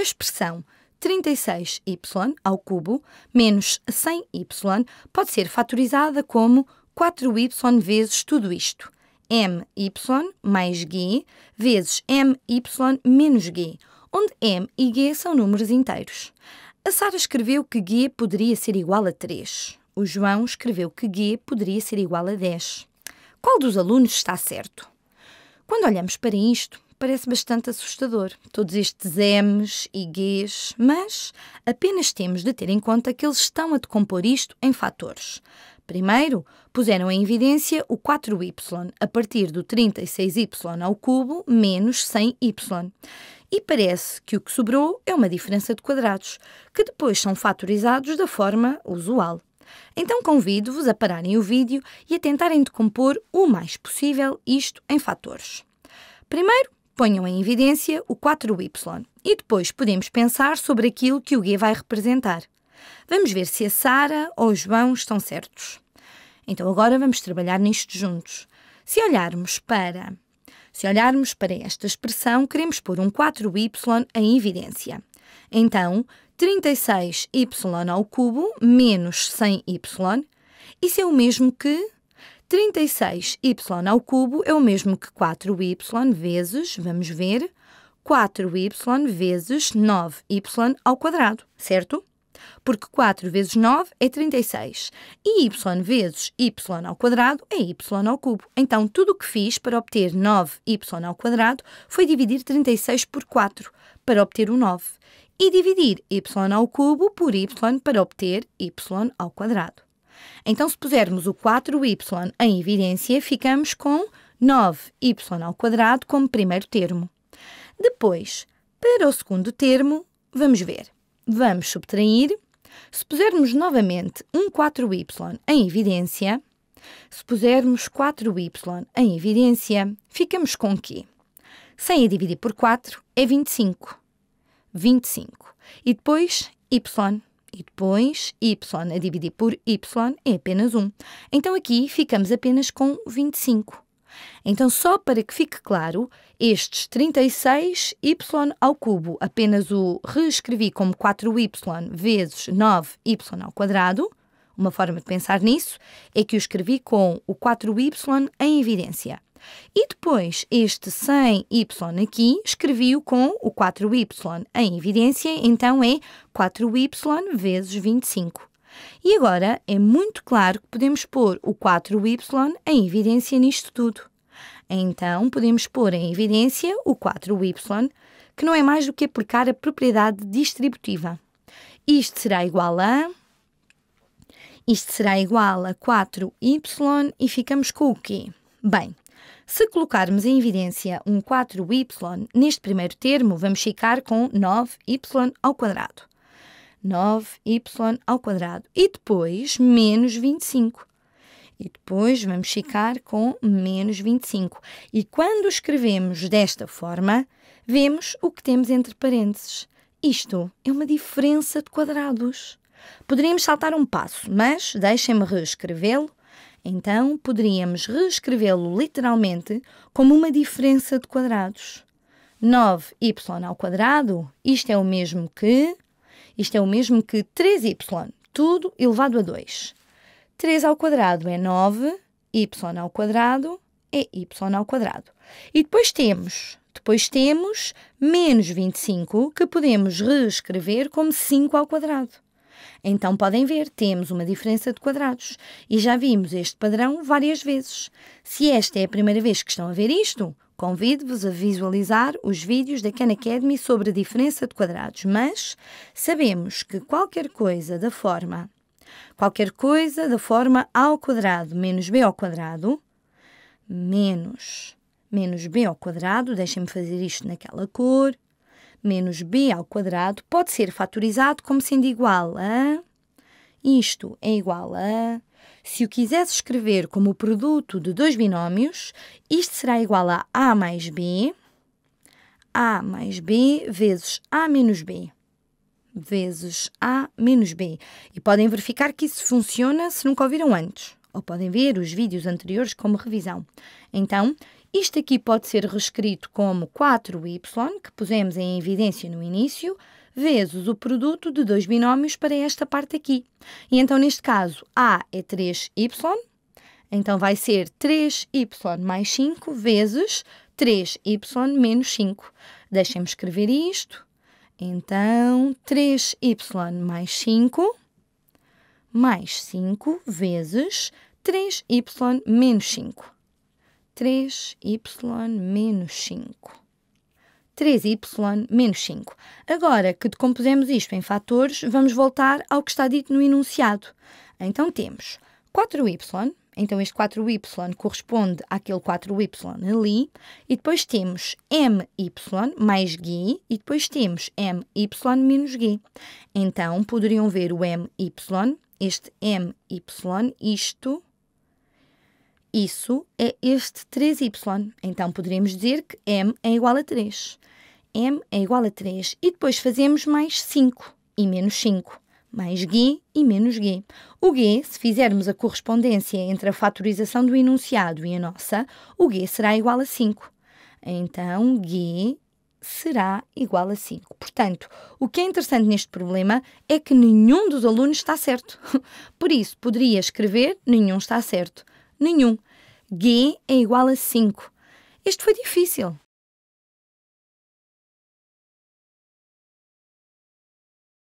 A expressão 36y ao cubo menos 100y pode ser fatorizada como 4y vezes tudo isto. my mais g vezes my menos g, onde m e g são números inteiros. A Sara escreveu que g poderia ser igual a 3. O João escreveu que g poderia ser igual a 10. Qual dos alunos está certo? Quando olhamos para isto, parece bastante assustador. Todos estes M's e G's, mas apenas temos de ter em conta que eles estão a decompor isto em fatores. Primeiro, puseram em evidência o 4y a partir do 36y ao cubo menos 100y. E parece que o que sobrou é uma diferença de quadrados, que depois são fatorizados da forma usual. Então convido-vos a pararem o vídeo e a tentarem decompor o mais possível isto em fatores. Primeiro, ponham em evidência o 4Y e depois podemos pensar sobre aquilo que o G vai representar. Vamos ver se a Sara ou o João estão certos. Então agora vamos trabalhar nisto juntos. Se olharmos para se olharmos para esta expressão, queremos pôr um 4y em evidência. Então, 36y ao cubo menos 100y, isso é o mesmo que 36y ao cubo é o mesmo que 4y vezes, vamos ver, 4y vezes 9y ao quadrado, certo? Porque 4 vezes 9 é 36 e y vezes y ao quadrado é y ao cubo. Então, tudo o que fiz para obter 9y ao quadrado foi dividir 36 por 4 para obter o 9 e dividir y ao cubo por y para obter y ao quadrado. Então, se pusermos o 4y em evidência, ficamos com 9y ao quadrado como primeiro termo. Depois, para o segundo termo, vamos ver. Vamos subtrair. Se pusermos novamente um 4y em evidência, se pusermos 4y em evidência, ficamos com quê? 100 a dividir por 4 é 25. 25. E depois, y e depois y a dividir por y é apenas 1. Então aqui ficamos apenas com 25. Então, só para que fique claro, estes 36y ao cubo, apenas o reescrevi como 4y vezes 9y ao quadrado. Uma forma de pensar nisso é que o escrevi com o 4y em evidência. E depois, este sem y aqui, escrevi-o com o 4y em evidência, então é 4y vezes 25. E agora é muito claro que podemos pôr o 4y em evidência nisto tudo. Então, podemos pôr em evidência o 4y, que não é mais do que aplicar a propriedade distributiva. Isto será igual a... Isto será igual a 4y e ficamos com o quê? Bem, se colocarmos em evidência um 4y neste primeiro termo, vamos ficar com 9y ao quadrado. 9y ao quadrado. E depois, menos 25. E depois vamos ficar com menos 25. E quando escrevemos desta forma, vemos o que temos entre parênteses. Isto é uma diferença de quadrados. Poderíamos saltar um passo, mas deixem-me reescrevê-lo então, poderíamos reescrevê-lo literalmente como uma diferença de quadrados. 9y ao quadrado, isto é o mesmo que isto é o mesmo que 3y, tudo elevado a 2. 3 ao quadrado é 9, y ao quadrado é y ao quadrado. E depois temos, depois temos menos 25, que podemos reescrever como 5 ao quadrado. Então podem ver, temos uma diferença de quadrados e já vimos este padrão várias vezes. Se esta é a primeira vez que estão a ver isto, Convido-vos a visualizar os vídeos da Khan Academy sobre a diferença de quadrados, mas sabemos que qualquer coisa da forma qualquer coisa da forma a ao quadrado menos b ao quadrado menos menos b ao quadrado, deixem-me fazer isto naquela cor, menos b ao quadrado pode ser fatorizado como sendo igual a isto é igual a se o quisesse escrever como o produto de dois binómios, isto será igual a a mais b a mais b vezes a menos b vezes a menos b. E podem verificar que isso funciona se nunca ouviram antes ou podem ver os vídeos anteriores como revisão. Então, isto aqui pode ser reescrito como 4y, que pusemos em evidência no início, vezes o produto de dois binómios para esta parte aqui. E então, neste caso, A é 3y, então vai ser 3y mais 5 vezes 3y menos 5. Deixem-me escrever isto. Então, 3y mais 5 mais 5 vezes 3y menos 5. 3y menos 5. 3y menos 5. Agora que decompusemos isto em fatores, vamos voltar ao que está dito no enunciado. Então temos 4y, então este 4y corresponde àquele 4y ali, e depois temos my mais gui, e depois temos my menos gui. Então poderiam ver o my este MY, isto, isso é este 3Y. Então, poderíamos dizer que M é igual a 3. M é igual a 3. E depois fazemos mais 5 e menos 5. Mais G e menos G. O G, se fizermos a correspondência entre a fatorização do enunciado e a nossa, o G será igual a 5. Então, G será igual a 5. Portanto, o que é interessante neste problema é que nenhum dos alunos está certo. Por isso, poderia escrever nenhum está certo. Nenhum. G é igual a 5. Este foi difícil.